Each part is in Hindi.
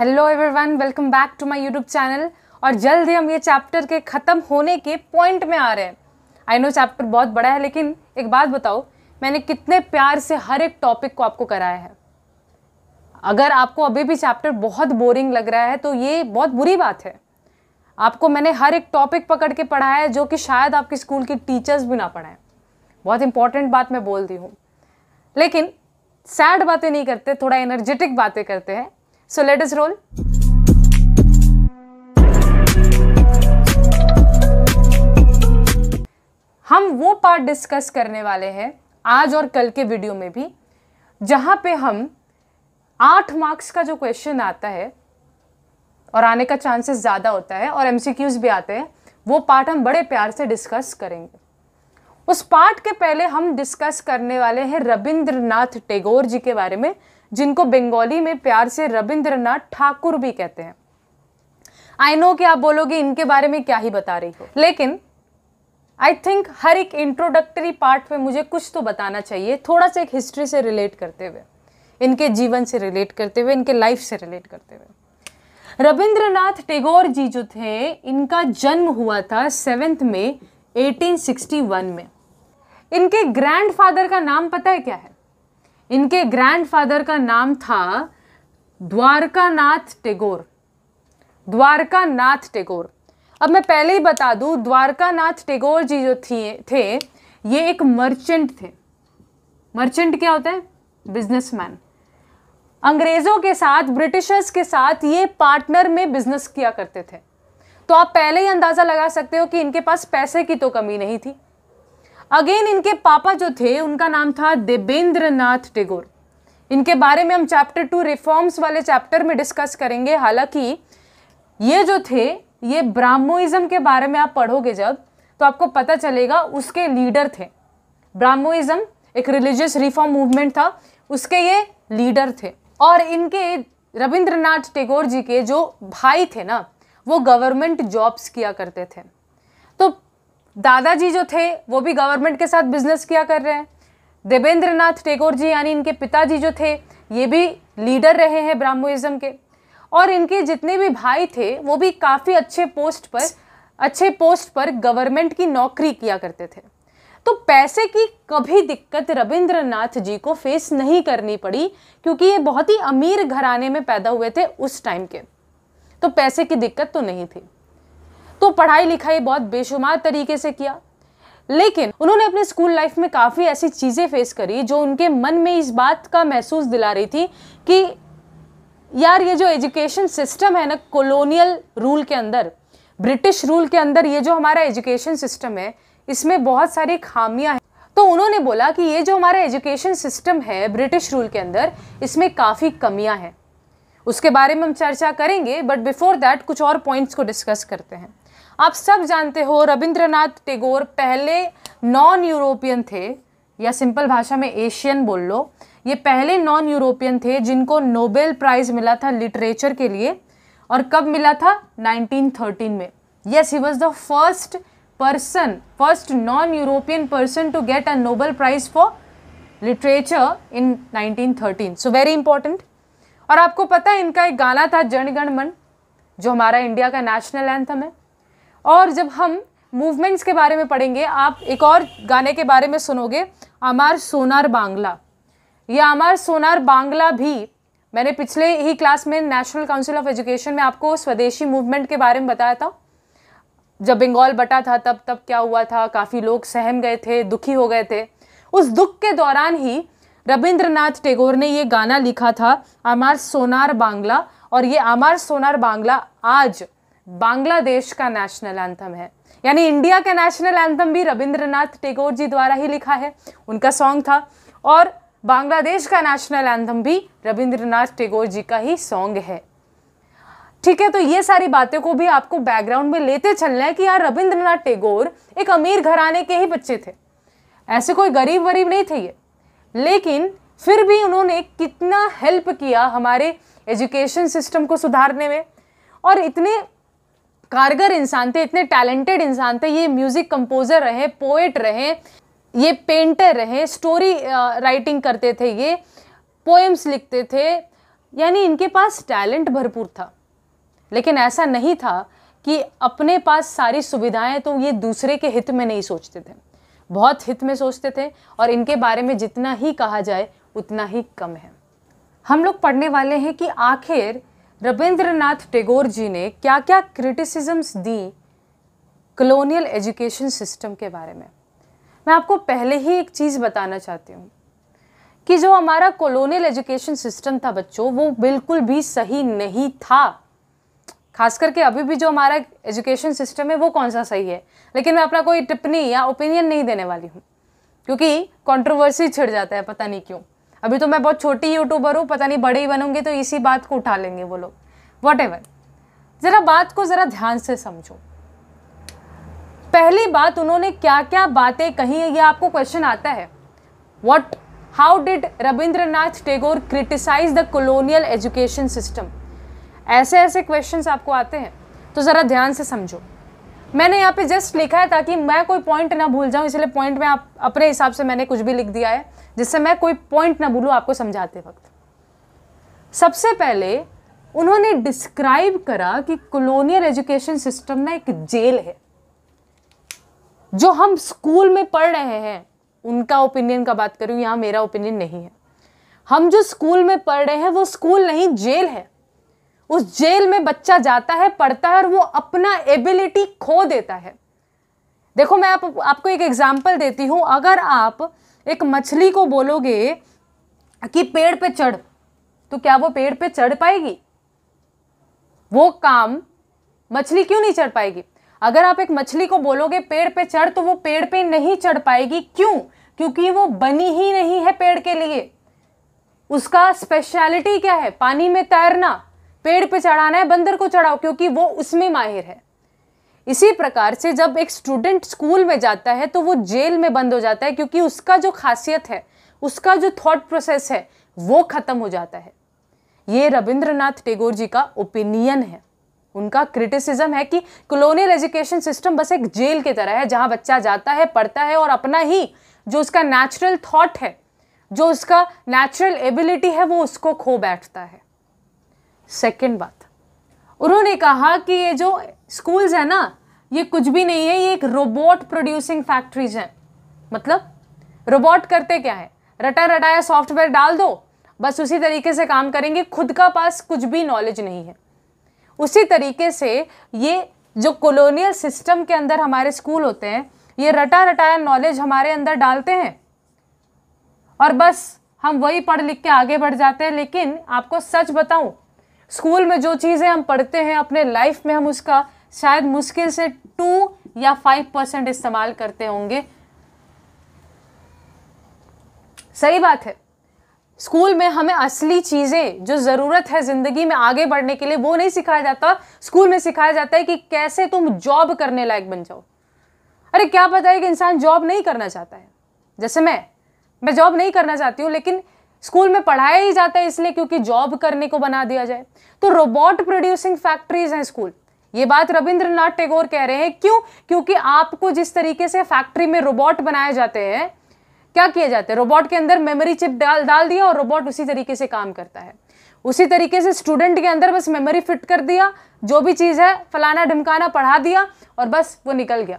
hello everyone welcome back to my YouTube channel और जल्द ही हम ये चैप्टर के ख़त्म होने के पॉइंट में आ रहे हैं आई नो चैप्टर बहुत बड़ा है लेकिन एक बात बताओ मैंने कितने प्यार से हर एक टॉपिक को आपको कराया है अगर आपको अभी भी चैप्टर बहुत बोरिंग लग रहा है तो ये बहुत बुरी बात है आपको मैंने हर एक टॉपिक पकड़ के पढ़ाया है जो कि शायद आपके स्कूल के टीचर्स भी ना पढ़ाएं बहुत इंपॉर्टेंट बात मैं बोलती हूँ लेकिन सैड बातें नहीं करते थोड़ा एनर्जेटिक बातें करते हैं सो लेट इज रोल हम वो पार्ट डिस्कस करने वाले हैं आज और कल के वीडियो में भी जहां पे हम आठ मार्क्स का जो क्वेश्चन आता है और आने का चांसेस ज़्यादा होता है और एमसीक्यूज भी आते हैं वो पार्ट हम बड़े प्यार से डिस्कस करेंगे उस पार्ट के पहले हम डिस्कस करने वाले हैं रविंद्रनाथ टैगोर जी के बारे में जिनको बंगाली में प्यार से रविंद्रनाथ ठाकुर भी कहते हैं आई नो कि आप बोलोगे इनके बारे में क्या ही बता रही हो लेकिन आई थिंक हर एक इंट्रोडक्टरी पार्ट में मुझे कुछ तो बताना चाहिए थोड़ा सा एक हिस्ट्री से रिलेट करते हुए इनके जीवन से रिलेट करते हुए इनके लाइफ से रिलेट करते हुए रविंद्रनाथ टेगोर जी जो थे इनका जन्म हुआ था सेवेंथ में 1861 में इनके ग्रैंडफादर का नाम पता है क्या है इनके ग्रैंडफादर का नाम था द्वारकानाथ टेगोर द्वारकानाथ टेगोर अब मैं पहले ही बता दूं द्वारकानाथ टेगोर जी जो थी थे ये एक मर्चेंट थे मर्चेंट क्या होता है बिजनेसमैन अंग्रेज़ों के साथ ब्रिटिशर्स के साथ ये पार्टनर में बिजनेस किया करते थे तो आप पहले ही अंदाज़ा लगा सकते हो कि इनके पास पैसे की तो कमी नहीं थी अगेन इनके पापा जो थे उनका नाम था देवेंद्र नाथ टेगोर इनके बारे में हम चैप्टर टू रिफॉर्म्स वाले चैप्टर में डिस्कस करेंगे हालांकि ये जो थे ये ब्राह्मोइज्म के बारे में आप पढ़ोगे जब तो आपको पता चलेगा उसके लीडर थे ब्राह्मोइज्म एक रिलीजियस रिफॉर्म मूवमेंट था उसके ये लीडर थे और इनके रविंद्रनाथ टेगोर जी के जो भाई थे ना वो गवर्नमेंट जॉब्स किया करते थे तो दादाजी जो थे वो भी गवर्नमेंट के साथ बिजनेस किया कर रहे हैं देवेंद्र नाथ टैगोर जी यानी इनके पिताजी जो थे ये भी लीडर रहे हैं ब्राह्मोइज्म के और इनके जितने भी भाई थे वो भी काफ़ी अच्छे पोस्ट पर अच्छे पोस्ट पर गवर्नमेंट की नौकरी किया करते थे तो पैसे की कभी दिक्कत रविंद्रनाथ जी को फेस नहीं करनी पड़ी क्योंकि ये बहुत ही अमीर घराने में पैदा हुए थे उस टाइम के तो पैसे की दिक्कत तो नहीं थी तो पढ़ाई लिखाई बहुत बेशुमार तरीके से किया लेकिन उन्होंने अपने स्कूल लाइफ में काफ़ी ऐसी चीज़ें फेस करी जो उनके मन में इस बात का महसूस दिला रही थी कि यार ये जो एजुकेशन सिस्टम है ना कॉलोनियल रूल के अंदर ब्रिटिश रूल के अंदर ये जो हमारा एजुकेशन सिस्टम है इसमें बहुत सारी खामियां हैं तो उन्होंने बोला कि ये जो हमारा एजुकेशन सिस्टम है ब्रिटिश रूल के अंदर इसमें काफ़ी कमियाँ हैं उसके बारे में हम चर्चा करेंगे बट बिफोर दैट कुछ और पॉइंट्स को डिस्कस करते हैं आप सब जानते हो रविंद्रनाथ टैगोर पहले नॉन यूरोपियन थे या सिंपल भाषा में एशियन बोल लो ये पहले नॉन यूरोपियन थे जिनको नोबेल प्राइज़ मिला था लिटरेचर के लिए और कब मिला था 1913 में yes he was the first person first non European person to get a Nobel prize for literature in 1913 so very important और आपको पता है इनका एक गाना था जनगण मन जो हमारा इंडिया का नेशनल एंथम है और जब हम मूवमेंट्स के बारे में पढ़ेंगे आप एक और गाने के बारे में सुनोगे अमार सोनार बांग्ला ये अमार सोनार बांग्ला भी मैंने पिछले ही क्लास में नेशनल काउंसिल ऑफ एजुकेशन में आपको स्वदेशी मूवमेंट के बारे में बताया था जब बंगाल बटा था तब तब क्या हुआ था काफ़ी लोग सहम गए थे दुखी हो गए थे उस दुख के दौरान ही रविंद्रनाथ टैगोर ने ये गाना लिखा था अमार सोनार बांग्ला और ये अमार सोनार बांग्ला आज बांग्लादेश का नेशनल एंथम है यानी इंडिया का नेशनल एंथम भी रविंद्रनाथ टैगोर जी द्वारा ही लिखा है उनका सॉन्ग था और बांग्लादेश का नेशनल एंथम भी रविंद्रनाथ टैगोर जी का ही सॉन्ग है ठीक है तो ये सारी बातें को भी आपको बैकग्राउंड में लेते चलना है कि यार हाँ, रविंद्रनाथ टैगोर एक अमीर घराने के ही बच्चे थे ऐसे कोई गरीब वरीब नहीं थे ये लेकिन फिर भी उन्होंने कितना हेल्प किया हमारे एजुकेशन सिस्टम को सुधारने में और इतने कारगर इंसान थे इतने टैलेंटेड इंसान थे ये म्यूज़िक कंपोज़र रहे पोएट रहे ये पेंटर रहे स्टोरी राइटिंग करते थे ये पोएम्स लिखते थे यानी इनके पास टैलेंट भरपूर था लेकिन ऐसा नहीं था कि अपने पास सारी सुविधाएं तो ये दूसरे के हित में नहीं सोचते थे बहुत हित में सोचते थे और इनके बारे में जितना ही कहा जाए उतना ही कम है हम लोग पढ़ने वाले हैं कि आखिर रविंद्रनाथ टैगोर जी ने क्या क्या क्रिटिसिजम्स दी कलोनियल एजुकेशन सिस्टम के बारे में मैं आपको पहले ही एक चीज़ बताना चाहती हूँ कि जो हमारा कॉलोनियल एजुकेशन सिस्टम था बच्चों वो बिल्कुल भी सही नहीं था खास करके अभी भी जो हमारा एजुकेशन सिस्टम है वो कौन सा सही है लेकिन मैं अपना कोई टिप्पणी या ओपिनियन नहीं देने वाली हूँ क्योंकि कंट्रोवर्सी छिड़ जाता है पता नहीं क्यों अभी तो मैं बहुत छोटी यूट्यूबर हूँ पता नहीं बड़े ही बनूंगी तो इसी बात को उठा लेंगे वो लोग वॉट एवर ज़रा बात को ज़रा ध्यान से समझो पहली बात उन्होंने क्या क्या बातें कही है यह आपको क्वेश्चन आता है what how did Rabindranath Tagore criticise the colonial education system ऐसे ऐसे क्वेश्चंस आपको आते हैं तो ज़रा ध्यान से समझो मैंने यहाँ पे जस्ट लिखा है ताकि मैं कोई पॉइंट ना भूल जाऊँ इसलिए पॉइंट में आप अपने हिसाब से मैंने कुछ भी लिख दिया है जिससे मैं कोई पॉइंट ना भूलूँ आपको समझाते वक्त सबसे पहले उन्होंने डिस्क्राइब करा कि कॉलोनियल एजुकेशन सिस्टम ना एक जेल है जो हम स्कूल में पढ़ रहे हैं उनका ओपिनियन का बात करूँ यहाँ मेरा ओपिनियन नहीं है हम जो स्कूल में पढ़ रहे हैं वो स्कूल नहीं जेल है उस जेल में बच्चा जाता है पढ़ता है और वो अपना एबिलिटी खो देता है देखो मैं आप, आपको एक एग्जाम्पल देती हूँ अगर आप एक मछली को बोलोगे कि पेड़ पे चढ़ तो क्या वो पेड़ पे चढ़ पाएगी वो काम मछली क्यों नहीं चढ़ पाएगी अगर आप एक मछली को बोलोगे पेड़ पे चढ़ तो वो पेड़ पे नहीं चढ़ पाएगी क्यों क्योंकि वो बनी ही नहीं है पेड़ के लिए उसका स्पेशलिटी क्या है पानी में तैरना पेड़ पे चढ़ाना है बंदर को चढ़ाओ क्योंकि वो उसमें माहिर है इसी प्रकार से जब एक स्टूडेंट स्कूल में जाता है तो वो जेल में बंद हो जाता है क्योंकि उसका जो खासियत है उसका जो थॉट प्रोसेस है वो ख़त्म हो जाता है ये रविंद्रनाथ टैगोर जी का ओपिनियन है उनका क्रिटिसिज्म है कि कॉलोनियल एजुकेशन सिस्टम बस एक जेल की तरह है जहाँ बच्चा जाता है पढ़ता है और अपना ही जो उसका नेचुरल थॉट है जो उसका नेचुरल एबिलिटी है वो उसको खो बैठता है सेकेंड बात उन्होंने कहा कि ये जो स्कूल्स हैं ना ये कुछ भी नहीं है ये एक रोबोट प्रोड्यूसिंग फैक्ट्रीज हैं मतलब रोबोट करते क्या है रटा रटाया सॉफ्टवेयर डाल दो बस उसी तरीके से काम करेंगे खुद का पास कुछ भी नॉलेज नहीं है उसी तरीके से ये जो कॉलोनियल सिस्टम के अंदर हमारे स्कूल होते हैं ये रटा रटाया नॉलेज हमारे अंदर डालते हैं और बस हम वही पढ़ लिख के आगे बढ़ जाते हैं लेकिन आपको सच बताऊं स्कूल में जो चीज़ें हम पढ़ते हैं अपने लाइफ में हम उसका शायद मुश्किल से टू या फाइव परसेंट इस्तेमाल करते होंगे सही बात है स्कूल में हमें असली चीज़ें जो ज़रूरत है ज़िंदगी में आगे बढ़ने के लिए वो नहीं सिखाया जाता स्कूल में सिखाया जाता है कि कैसे तुम जॉब करने लायक बन जाओ अरे क्या पता है कि इंसान जॉब नहीं करना चाहता है जैसे मैं मैं जॉब नहीं करना चाहती हूँ लेकिन स्कूल में पढ़ाया ही जाता है इसलिए क्योंकि जॉब करने को बना दिया जाए तो रोबोट प्रोड्यूसिंग फैक्ट्रीज हैं स्कूल ये बात रविंद्रनाथ टैगोर कह रहे हैं क्यों क्योंकि आपको जिस तरीके से फैक्ट्री में रोबोट बनाए जाते हैं क्या किए जाते हैं रोबोट के अंदर मेमोरी चिप डाल डाल दिया और रोबोट उसी तरीके से काम करता है उसी तरीके से स्टूडेंट के अंदर बस मेमोरी फिट कर दिया जो भी चीज़ है फलाना ढमकाना पढ़ा दिया और बस वो निकल गया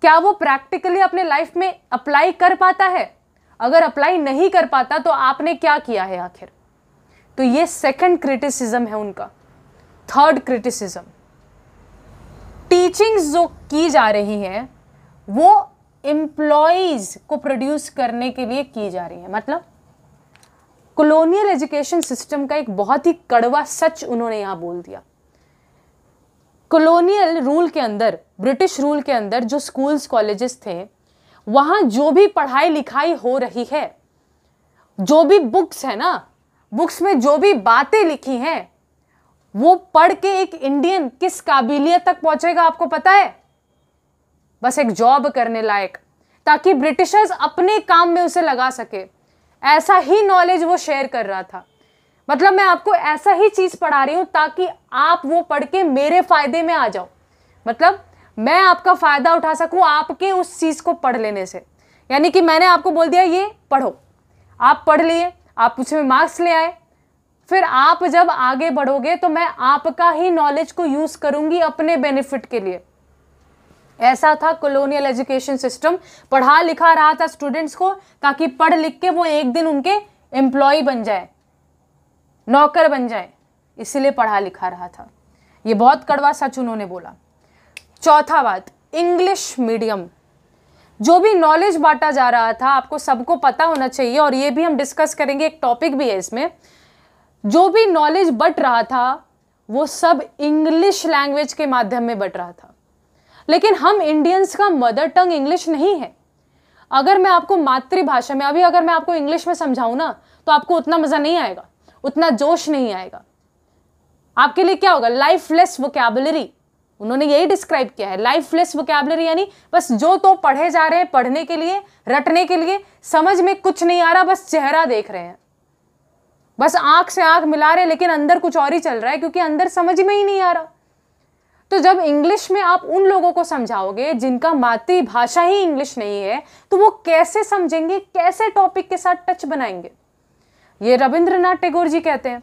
क्या वो प्रैक्टिकली अपने लाइफ में अप्लाई कर पाता है अगर अप्लाई नहीं कर पाता तो आपने क्या किया है आखिर तो ये सेकंड क्रिटिसिज्म है उनका थर्ड क्रिटिसिज्म टीचिंग्स जो की जा रही हैं वो एम्प्लॉयज़ को प्रोड्यूस करने के लिए की जा रही है मतलब कॉलोनियल एजुकेशन सिस्टम का एक बहुत ही कड़वा सच उन्होंने यहाँ बोल दिया कॉलोनियल रूल के अंदर ब्रिटिश रूल के अंदर जो स्कूल्स कॉलेजेस थे वहां जो भी पढ़ाई लिखाई हो रही है जो भी बुक्स है ना बुक्स में जो भी बातें लिखी हैं वो पढ़ के एक इंडियन किस काबिलियत तक पहुंचेगा आपको पता है बस एक जॉब करने लायक ताकि ब्रिटिशर्स अपने काम में उसे लगा सके ऐसा ही नॉलेज वो शेयर कर रहा था मतलब मैं आपको ऐसा ही चीज़ पढ़ा रही हूं ताकि आप वो पढ़ के मेरे फायदे में आ जाओ मतलब मैं आपका फ़ायदा उठा सकूं आपके उस चीज़ को पढ़ लेने से यानी कि मैंने आपको बोल दिया ये पढ़ो आप पढ़ लिए आप उसमें मार्क्स ले आए फिर आप जब आगे बढ़ोगे तो मैं आपका ही नॉलेज को यूज़ करूंगी अपने बेनिफिट के लिए ऐसा था कॉलोनियल एजुकेशन सिस्टम पढ़ा लिखा रहा था स्टूडेंट्स को ताकि पढ़ लिख के वो एक दिन उनके एम्प्लॉय बन जाए नौकर बन जाए इसीलिए पढ़ा लिखा रहा था ये बहुत कड़वा सच उन्होंने बोला चौथा बात इंग्लिश मीडियम जो भी नॉलेज बांटा जा रहा था आपको सबको पता होना चाहिए और ये भी हम डिस्कस करेंगे एक टॉपिक भी है इसमें जो भी नॉलेज बट रहा था वो सब इंग्लिश लैंग्वेज के माध्यम में बट रहा था लेकिन हम इंडियंस का मदर टंग इंग्लिश नहीं है अगर मैं आपको मातृभाषा में अभी अगर मैं आपको इंग्लिश में समझाऊँ ना तो आपको उतना मज़ा नहीं आएगा उतना जोश नहीं आएगा आपके लिए क्या होगा लाइफलेस वोकेबलरी उन्होंने यही डिस्क्राइब किया है लाइफलेस वोकेबलरी यानी बस जो तो पढ़े जा रहे हैं पढ़ने के लिए रटने के लिए समझ में कुछ नहीं आ रहा बस चेहरा देख रहे हैं बस आंख से आंख मिला रहे हैं लेकिन अंदर कुछ और ही चल रहा है क्योंकि अंदर समझ में ही नहीं आ रहा तो जब इंग्लिश में आप उन लोगों को समझाओगे जिनका मातृभाषा ही इंग्लिश नहीं है तो वो कैसे समझेंगे कैसे टॉपिक के साथ टच बनाएंगे ये रविंद्रनाथ टैगोर जी कहते हैं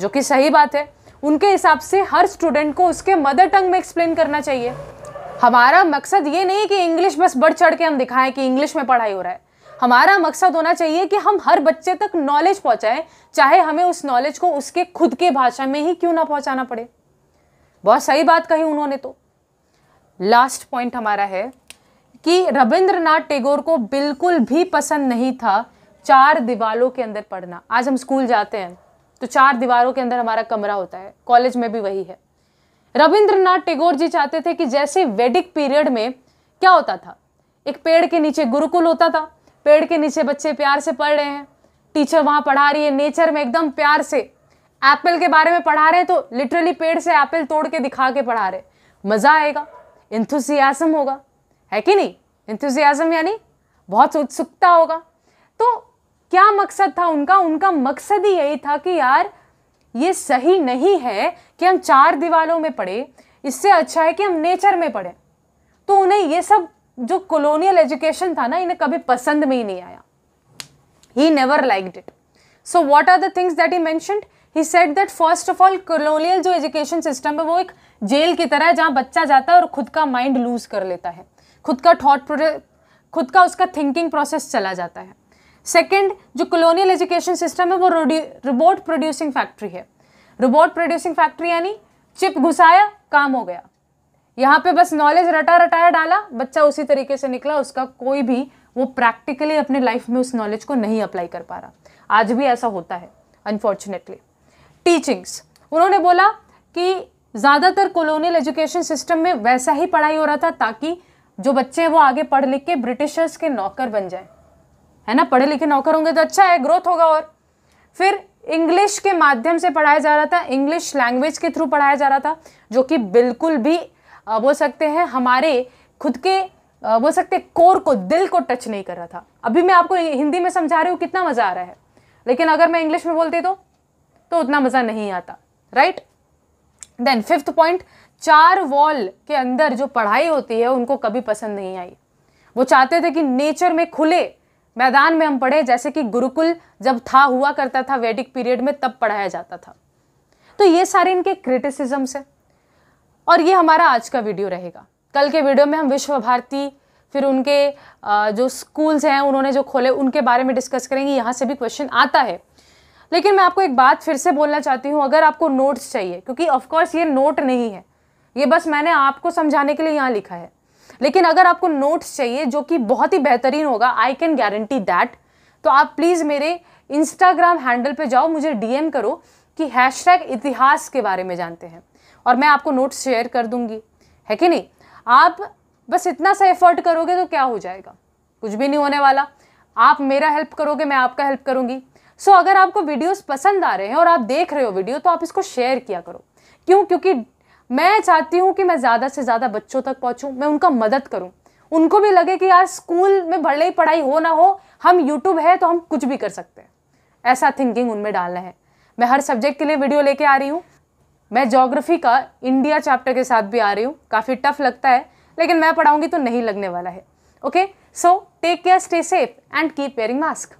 जो कि सही बात है उनके हिसाब से हर स्टूडेंट को उसके मदर टंग में एक्सप्लेन करना चाहिए हमारा मकसद ये नहीं कि इंग्लिश बस बढ़ चढ़ के हम दिखाएं कि इंग्लिश में पढ़ाई हो रहा है हमारा मकसद होना चाहिए कि हम हर बच्चे तक नॉलेज पहुंचाएं चाहे हमें उस नॉलेज को उसके खुद के भाषा में ही क्यों ना पहुँचाना पड़े बहुत सही बात कही उन्होंने तो लास्ट पॉइंट हमारा है कि रविंद्रनाथ टैगोर को बिल्कुल भी पसंद नहीं था चार दीवालों के अंदर पढ़ना आज हम स्कूल जाते हैं तो चार दीवारों के अंदर हमारा कमरा होता है कॉलेज में भी वही है रविंद्रनाथ टेगोर जी चाहते थे कि जैसे वैदिक पीरियड में क्या होता था एक पेड़ के नीचे गुरुकुल होता था पेड़ के नीचे बच्चे प्यार से पढ़ रहे हैं टीचर वहाँ पढ़ा रही है नेचर में एकदम प्यार से एप्पल के बारे में पढ़ा रहे हैं तो लिटरली पेड़ से एप्पल तोड़ के दिखा के पढ़ा रहे मज़ा आएगा इंथुसियाज़म होगा है कि नहीं इंथुसियाज़म यानी बहुत उत्सुकता होगा तो क्या मकसद था उनका उनका मकसद ही यही था कि यार ये सही नहीं है कि हम चार दीवालों में पढ़े इससे अच्छा है कि हम नेचर में पढ़े तो उन्हें ये सब जो कॉलोनियल एजुकेशन था ना इन्हें कभी पसंद में ही नहीं आया he never liked it so what are the things that he mentioned he said that first of all colonial जो एजुकेशन सिस्टम है वो एक जेल की तरह है जहाँ बच्चा जाता है और खुद का माइंड लूज कर लेता है खुद का थॉट खुद का उसका थिंकिंग प्रोसेस चला जाता है सेकंड जो कॉलोनियल एजुकेशन सिस्टम है वो रोबोट प्रोड्यूसिंग फैक्ट्री है रोबोट प्रोड्यूसिंग फैक्ट्री यानी चिप घुसाया काम हो गया यहाँ पे बस नॉलेज रटा रटाया डाला बच्चा उसी तरीके से निकला उसका कोई भी वो प्रैक्टिकली अपने लाइफ में उस नॉलेज को नहीं अप्लाई कर पा रहा आज भी ऐसा होता है अनफॉर्चुनेटली टीचिंग्स उन्होंने बोला कि ज़्यादातर कॉलोनियल एजुकेशन सिस्टम में वैसा ही पढ़ाई हो रहा था ताकि जो बच्चे हैं वो आगे पढ़ लिख के ब्रिटिशर्स के नौकर बन जाएं है ना पढ़े लिखे नौकर होंगे तो अच्छा है ग्रोथ होगा और फिर इंग्लिश के माध्यम से पढ़ाया जा रहा था इंग्लिश लैंग्वेज के थ्रू पढ़ाया जा रहा था जो कि बिल्कुल भी बोल सकते हैं हमारे खुद के बोल सकते कोर को दिल को टच नहीं कर रहा था अभी मैं आपको हिंदी में समझा रही हूँ कितना मज़ा आ रहा है लेकिन अगर मैं इंग्लिश में बोलती तो तो उतना मज़ा नहीं आता राइट देन फिफ्थ पॉइंट चार वॉल के अंदर जो पढ़ाई होती है उनको कभी पसंद नहीं आई वो चाहते थे कि नेचर में खुले मैदान में हम पढ़े जैसे कि गुरुकुल जब था हुआ करता था वैदिक पीरियड में तब पढ़ाया जाता था तो ये सारे इनके क्रिटिसिजम्स हैं और ये हमारा आज का वीडियो रहेगा कल के वीडियो में हम विश्व भारती फिर उनके जो स्कूल्स हैं उन्होंने जो खोले उनके बारे में डिस्कस करेंगे यहाँ से भी क्वेश्चन आता है लेकिन मैं आपको एक बात फिर से बोलना चाहती हूँ अगर आपको नोट्स चाहिए क्योंकि ऑफकोर्स ये नोट नहीं है ये बस मैंने आपको समझाने के लिए यहाँ लिखा है लेकिन अगर आपको नोट्स चाहिए जो कि बहुत ही बेहतरीन होगा आई कैन गारंटी दैट तो आप प्लीज़ मेरे इंस्टाग्राम हैंडल पे जाओ मुझे डीएम करो कि हैश इतिहास के बारे में जानते हैं और मैं आपको नोट्स शेयर कर दूंगी है कि नहीं आप बस इतना सा एफर्ट करोगे तो क्या हो जाएगा कुछ भी नहीं होने वाला आप मेरा हेल्प करोगे मैं आपका हेल्प करूंगी सो so, अगर आपको वीडियोस पसंद आ रहे हैं और आप देख रहे हो वीडियो तो आप इसको शेयर किया करो क्यों क्योंकि मैं चाहती हूँ कि मैं ज़्यादा से ज़्यादा बच्चों तक पहुँचूँ मैं उनका मदद करूँ उनको भी लगे कि यार स्कूल में भले ही पढ़ाई हो ना हो हम यूट्यूब है तो हम कुछ भी कर सकते हैं ऐसा थिंकिंग उनमें डालना है मैं हर सब्जेक्ट के लिए वीडियो लेके आ रही हूँ मैं जोग्राफ़ी का इंडिया चैप्टर के साथ भी आ रही हूँ काफ़ी टफ लगता है लेकिन मैं पढ़ाऊँगी तो नहीं लगने वाला है okay so take care stay safe and keep wearing mask